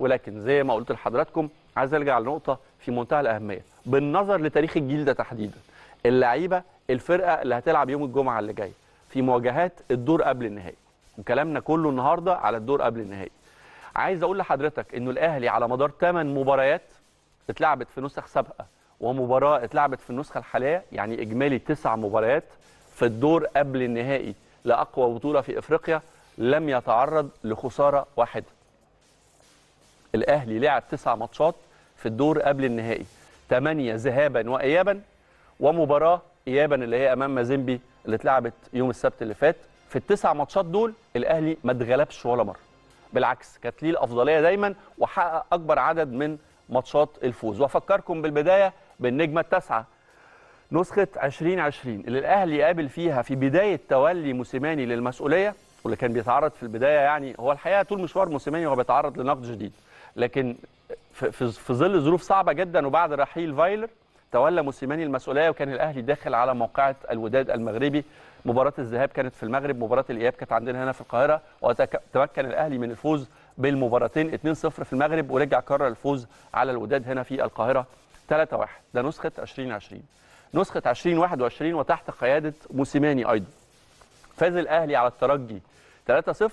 ولكن زي ما قلت لحضراتكم عايز ارجع لنقطه في منتهى الاهميه بالنظر لتاريخ الجيل ده تحديدا اللعيبه الفرقه اللي هتلعب يوم الجمعه اللي جايه في مواجهات الدور قبل النهائي وكلامنا كله النهارده على الدور قبل النهائي عايز اقول لحضرتك انه الاهلي على مدار 8 مباريات اتلعبت في نسخ سابقه ومباراه اتلعبت في النسخه الحاليه يعني اجمالي 9 مباريات في الدور قبل النهائي لاقوى بطوله في افريقيا لم يتعرض لخساره واحده الاهلي لعب تسع ماتشات في الدور قبل النهائي ثمانيه ذهابا وايابا ومباراه ايابا اللي هي امام مازيمبي اللي اتلعبت يوم السبت اللي فات في التسع ماتشات دول الاهلي ما اتغلبش ولا مره بالعكس كانت ليه الافضليه دايما وحقق اكبر عدد من ماتشات الفوز وافكركم بالبدايه بالنجمه التاسعه نسخه 2020 اللي الاهلي قابل فيها في بدايه تولي موسيماني للمسؤوليه واللي كان بيتعرض في البدايه يعني هو الحقيقه طول مشوار موسيماني هو بيتعرض لنقد شديد لكن في ظل ظروف صعبه جدا وبعد رحيل فايلر تولى موسيماني المسؤوليه وكان الاهلي داخل على موقعه الوداد المغربي مباراه الذهاب كانت في المغرب مباراه الاياب كانت عندنا هنا في القاهره وتمكن الاهلي من الفوز بالمباراتين 2-0 في المغرب ورجع كرر الفوز على الوداد هنا في القاهره 3-1 ده نسخه 2020 نسخه 2021 وتحت قياده موسيماني ايضا فاز الاهلي على الترجي 3-0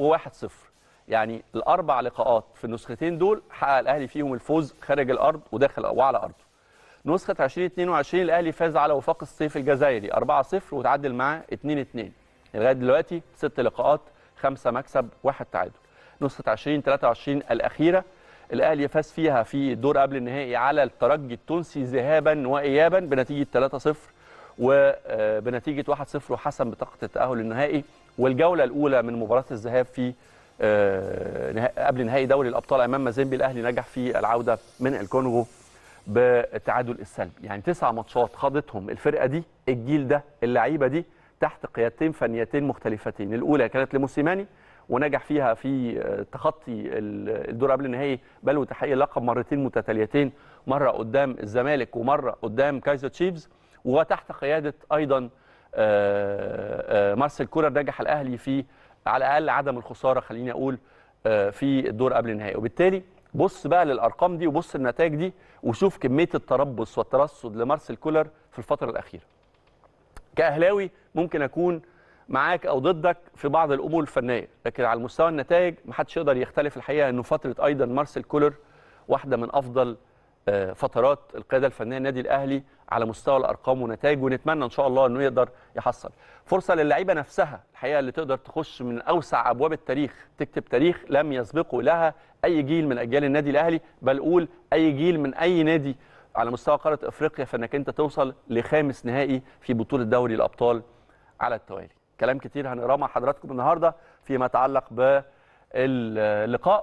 و1-0 يعني الاربع لقاءات في النسختين دول حقق الاهلي فيهم الفوز خارج الارض وداخل وعلى ارضه نسخه 2022 الاهلي فاز على وفاق الصيف الجزائري 4-0 وتعادل معاه 2-2 لغايه دلوقتي ست لقاءات خمسه مكسب واحد تعادل نسخه 2023 الاخيره الاهلي فاز فيها في الدور قبل النهائي على الترجي التونسي ذهابا وايابا بنتيجه 3-0 وبنتيجه 1-0 وحسم بطاقه التاهل النهائي والجوله الاولى من مباراه الذهاب في آه، قبل نهائي دوري الابطال امام مازيمبي الاهلي نجح في العوده من الكونغو بالتعادل السلبي يعني تسع ماتشات خاضتهم الفرقه دي الجيل ده اللعيبه دي تحت قيادتين فنيتين مختلفتين الاولى كانت لموسيماني ونجح فيها في آه، تخطي الدور قبل النهائي بل وتحقيق اللقب مرتين متتاليتين مره قدام الزمالك ومره قدام كايزر تشيفز وتحت قياده ايضا آه، مارسيل كولر نجح الاهلي في على الاقل عدم الخساره خليني اقول آه، في الدور قبل النهائي وبالتالي بص بقى للارقام دي وبص النتائج دي وشوف كميه التربص والترصد لمارسيل كولر في الفتره الاخيره كاهلاوي ممكن اكون معاك او ضدك في بعض الامور الفنيه لكن على مستوى النتائج محدش يقدر يختلف الحقيقه انه فتره ايضا مارسيل كولر واحده من افضل آه، فترات القياده الفنيه النادي الاهلي على مستوى الارقام ونتائج ونتمنى ان شاء الله انه يقدر يحصل فرصه للعيبه نفسها الحقيقه اللي تقدر تخش من اوسع ابواب التاريخ تكتب تاريخ لم يسبقه لها اي جيل من اجيال النادي الاهلي بل قول اي جيل من اي نادي على مستوى قاره افريقيا فانك انت توصل لخامس نهائي في بطوله دوري الابطال على التوالي كلام كتير هنقراه مع حضراتكم النهارده فيما يتعلق باللقاء